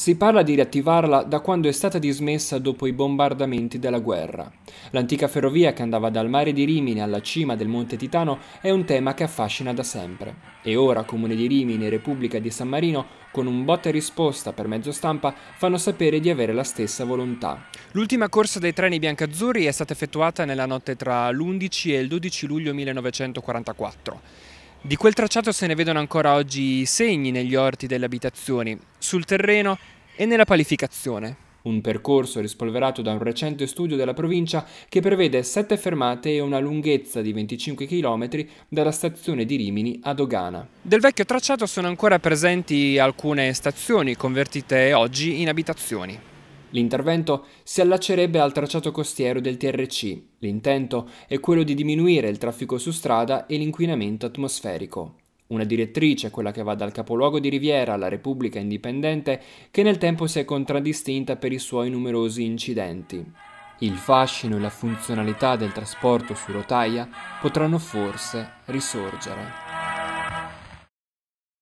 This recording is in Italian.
Si parla di riattivarla da quando è stata dismessa dopo i bombardamenti della guerra. L'antica ferrovia che andava dal mare di Rimini alla cima del Monte Titano è un tema che affascina da sempre. E ora Comune di Rimini e Repubblica di San Marino, con un botta e risposta per mezzo stampa, fanno sapere di avere la stessa volontà. L'ultima corsa dei treni biancazzurri è stata effettuata nella notte tra l'11 e il 12 luglio 1944. Di quel tracciato se ne vedono ancora oggi segni negli orti delle abitazioni, sul terreno e nella palificazione. Un percorso rispolverato da un recente studio della provincia che prevede sette fermate e una lunghezza di 25 km dalla stazione di Rimini a Dogana. Del vecchio tracciato sono ancora presenti alcune stazioni convertite oggi in abitazioni. L'intervento si allaccerebbe al tracciato costiero del TRC. L'intento è quello di diminuire il traffico su strada e l'inquinamento atmosferico. Una direttrice, quella che va dal capoluogo di Riviera alla Repubblica Indipendente, che nel tempo si è contraddistinta per i suoi numerosi incidenti. Il fascino e la funzionalità del trasporto su rotaia potranno forse risorgere.